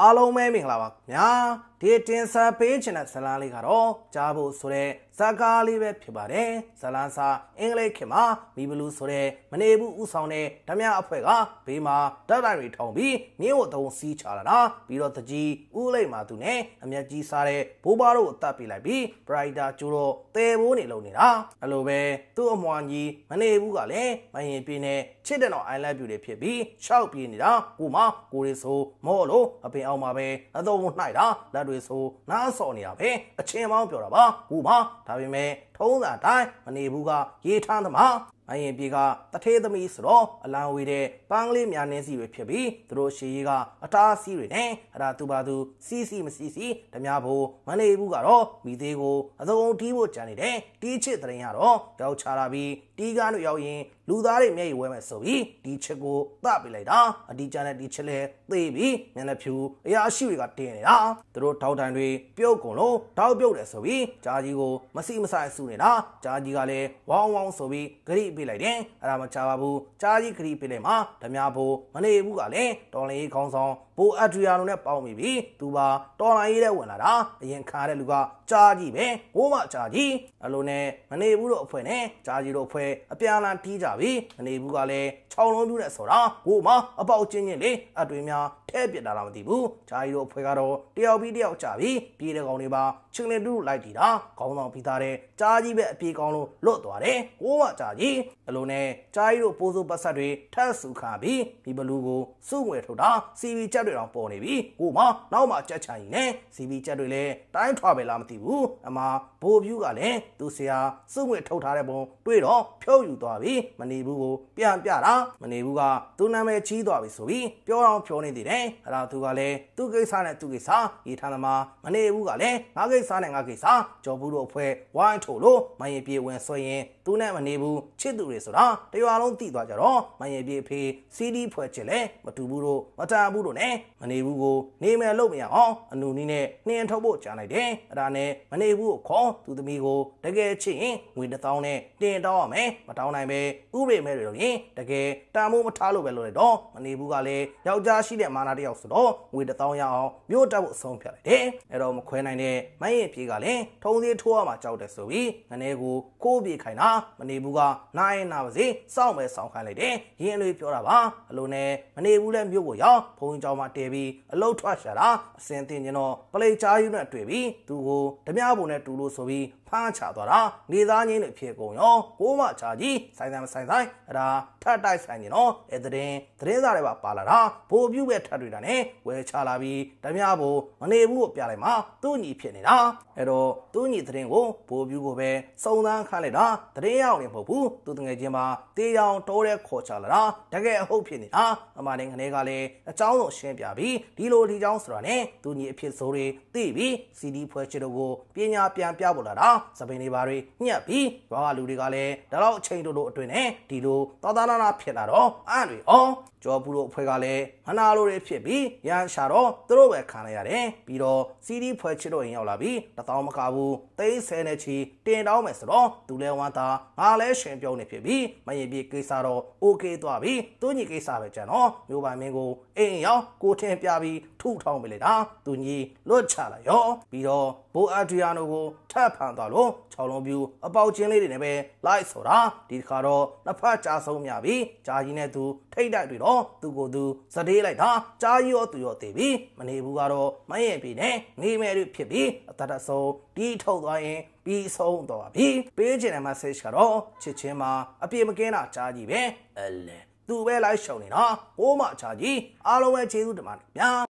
အားလုံးပဲမင်္ဂလာပါခင်ဗျာဒီတင်ဆက်ပေးချင်တဲ့ဇာတ်လမ်းလေးကတော့ကြားဖို့ဆိုတဲ့ဇာကာလေးပဲဖြစ်ပါတယ်ဇလန်စာအင်္ဂလိပ်ခင်မှာမီဘလူးဆိုတဲ့မနေဘူးဥဆောင်တဲ့ဓမြအဖွဲ့ကဘေးမှာဓာတ်တိုင်တွေထောင်ပြီးမြင်းကိုအုံစီးချလာတာပြီးတော့တကြီးဦးလိမ့်မာသူနဲ့အမျက်ကြီးစားတဲ့ဘိုးဘွားတို့အသက်ပေးလိုက်ပြီးပရိုက်တာကျိုးတော့တဲဘိုးနေလုံနေတာအဲ့လိုပဲသူ့အမွာကြီးမနေဘူးကလည်းမရင်ပြင်းနဲ့ချစ်တဲ့တော့ I love you တွေဖြစ်ပြီးရှောက်ပြေးနေတာကိုမကိုရီဆို မော့လို့အပင်အောင်မှာပဲအသုံးနှိုက်တာလက်တွေဆို နားဆော်နေတာပဲအချင်းပေါင်းပြောတာပါကိုမဒါပေမဲ့ထုံးစာတိုင်းမနေဘူးကရေးထားသမား။မိုင်းရင်ပြေကတထေးသမီးဆိုတော့အလံဝေတဲ့ပန်းကလေးများနှင်းစီတွေဖြစ်ပြီးသူတို့ရှေးကြီးကအတားစီးတွေနဲ့အရာသူပါသူစီးစီးမစီးစီးဓမြဘိုးမလေးဘူးကတော့မိသေးကိုအစုံတီးဖို့ကြံနေတဲ့တီးချစ်တရင်ကတော့ရောက်ချလာပြီးတီးကားတို့ရောက်ရင်လူသားတွေမျက်ရည်ဝဲမဲ့ဆိုပြီးဒီချစ်ကိုတပစ်လိုက်တာအတီးချတဲ့ဒီချစ်လဲသေးပြီးမျက်နှာဖြူအရာရှိတွေကတင်းနေတာသူတို့ထောက်တိုင်တွေပြုတ်ကုန်လို့ထောက်ပြုတ်တယ်ဆိုပြီးဂျာကြီးကိုမစီမဆိုင်ဆူနေတာဂျာကြီးကလည်းဝေါင်းဝေါင်းဆိုပြီးဂရိပေးလိုက်တယ်အဲ့ဒါမချပါဘူးကြားကြီးခရီးပေးလိုက်မှာဓမြဘိုးမလေးဘူးကလည်းတော်လေးခေါင်းဆောင်ဘိုအက်ဒရီယာနိုနဲ့ပေါင်းမိပြီသူပါတော်လိုင်းရေးတဲ့ဝင်လာတာအရင်ခါတဲ့လူကကြားကြီးပဲဘိုးမကြားကြီးအလိုနဲ့မနေဘူးတို့အဖွဲ့နဲ့ကြားကြီးတို့အဖွဲ့အပြန်လာတီးကြပြီမနေဘူးကလည်းခြောင်လုံးပြူနဲ့ဆိုတာဘိုးမအပေါက်ချင်းချင်းလေးအတွေများထဲပြစ်တာလားမသိဘူးကြားကြီးတို့အဖွဲ့ကတော့တယောက်ပြီးတယောက်ကြပြီပြေးတဲ့ကောင်တွေပါချင်းလင်တူလိုက်တီတာခေါင်းဆောင်ပြီးသားတဲ့ကြားကြီးပဲအပြေကောင်လုံးလွတ်သွားတယ်ဘိုးမကြားကြီးအလိုနဲ့ကြားကြီးတို့ပိုးစိုးပတ်ဆက်တွေထပ်စုခါပြီးမိဘလူကိုစုငွေထုတ်တာစီဗီချက်တွေတောင်ပေါ်နေပြီကိုမနောက်မှကြက်ချန်ရင်နဲ့စီဘီကြက်တွေလည်းတိုင်းထွာပဲလားမသိဘူးအမဘိုးပြူကလည်းသူဆရာစုငွေထုတ်ထားတဲ့ပုံတွေ့တော့ဖြုတ်ယူသွားပြီမနေဘူးကိုပြန်ပြတာမနေဘူးကသူနာမည်ကြီးသွားပြီဆိုပြီးပြောအောင်ပြောနေသေးတယ်အဲ့ဒါသူကလည်းသူကိစ္စနဲ့သူကိစ္စရေထမ်းသမားမနေဘူးကလည်းငါကိစ္စနဲ့ငါကိစ္စကြော်ဘူးတို့အဖွဲ့ဝိုင်းထို့လို့မရင်ပြေဝင်ဆွေရင်သူနဲ့မနေဘူးချစ်သူတွေဆိုတာတရွာလုံးတိသွားကြတော့မရင်ပြေဖေး CD ဖွဲ့ချင်လဲမတူဘူးတို့မတားဘူးတို့နဲ့မနေဘူးကိုနေမယ်လို့မရအောင်အနူနီးနဲ့နှင်းထုတ်ဖို့ကြားလိုက်တယ်အဲ့ဒါနဲ့မနေဘူးကိုခေါ်သူသမီးကိုတကယ်ချစ်ရင်ငွေ1000နဲ့တင်တောင်းရမယ်မတောင်းနိုင်ပဲဥပဒေမဲ့တွေလို့ရင်တကယ်တာမိုးမထားလို့ပဲလို့လေတော့မနေဘူးကလည်းယောက်ျားရှိတဲ့မာနာတယောက်ဆိုတော့ငွေ1000ရအောင်မြို့တက်ဖို့အဆုံးဖြတ်လိုက်တယ်အဲ့တော့မခွဲနိုင်တဲ့မင်းရဲ့ပြေကလည်းထုံသေးထိုးရမှာကြောက်တယ်ဆိုပြီးငနေကိုကိုးပြေခိုင်းတာမနေဘူးကနိုင်နာပါစေစောင့်ပဲစောင့်ခိုင်းလိုက်တယ်ရင်းအလေးပြောတာပါအလိုနဲ့မနေဘူးလည်းမြို့ကိုရောက်ဘုံကြောင်မမှာတဲပြီးအလုတ်ထွက်ရှာတာအစင်တင်ကျွန်တော်ပလေချာယူနဲ့တွေ့ပြီးသူကိုဓမြပုံနဲ့တူလို့ဆိုပြီးဖမ်းချသွားတာနေသားချင်းတွေဖြစ်ကုန်ရောဘိုးမချာကြီးဆိုင်ဆိုင်မဆိုင်ဆိုင်အဒါထပ်တိုက်ဆိုင်နေတော့အဲတဲ့တင်သတင်းစာတွေပါပါလာတာဘိုးပြူပဲထပ်တွေ့တာနဲ့ဝယ်ချလာပြီးဓမြပုံမနေဘူးကိုပြလိုက်မှာသူ့ညီဖြစ်နေတာအဲတော့သူ့ညီသတင်းကိုဘိုးပြူကိုပဲစုံစမ်းခန့်လိုက်တာသတင်းရောက်နေမဟုတ်ဘူးသူတငယ်ချင်းမှာတေးရောင်တိုးတဲ့ခေါ်ချလာတာတကယ်အဟုတ်ဖြစ်နေတာအမှားတဲ့ခနေကလည်းအကြောင်းဆုံးရှင်းင်းပြပြီးဒီလိုဒီကြောင်းဆိုတာနဲ့သူညီအဖြစ်ဆိုတွေသိပြီး CD ဖွဲ့ချစ်တို့ကိုပညာပြန်ပြပေါ်လာတာစပိန်တွေပါတွေညှက်ပြီးဘာကလူတွေကလည်းဒါတော့အချိန်တို့တို့အတွင်းနဲ့ဒီလိုသာသနာနာဖြစ်လာတော့အဲ့တွေအော်ကျော်ပူတို့အဖွဲ့ကလည်းမနာလိုတွေဖြစ်ပြီးရန်ရှာတော့သူတို့ပဲခံလိုက်ရတယ်ပြီးတော့စီးဒီဖွဲ့ချစ်တို့ရင်ရောက်လာပြီးတပေါင်းမကဘူးသိန်းဆယ်နဲ့ချီတင်တောင်းမယ်ဆိုတော့သူလဲဝမ်းသာငါလဲရှင်ပြုံးနေဖြစ်ပြီးမရင်ပြေကိစ္စတော့ okay သွားပြီးသူညီကိစ္စပဲကြံတော့မျိုးပိုင်မင်းကိုအိမ်ရောက်ကိုထင်းပြပြီးထုထောင်းပလေတာသူညီလွတ်ချလာရောပြီးတော့ဘိုအာဒရီယာနိုကိုထပ်ဖန်သွားလို့ခြောက်လုံးပြူအပေါချင်းလေးတွေနဲ့ပဲလိုက်ဆိုတာဒီတစ်ခါတော့နှစ်ဖက်ကြာဆုံးမြပြီးဂျာကြီးနဲ့သူထိတ်တိုက်တွေ့တော့သူကိုယ်သူစတေးလိုက်တာကြားရောသူရောသေးပြီ မနေဘူးကတော့မရင်ပြီနဲ့နေမယ်လို့ဖြစ်ပြီးအသက်အဆုံးတီးထုတ်သွားရင်ပြီးဆုံးတော့ပါပြီပေးချင်တဲ့ message ကတော့ချစ်ချင်းမှာ အပြေမကင်းတာကြားကြီးပဲအလဲသူပဲလိုက်ရှုံနေတာဘိုးမချာကြီးအားလုံးပဲကျေးဇူးတင်ပါတယ်ဗျာ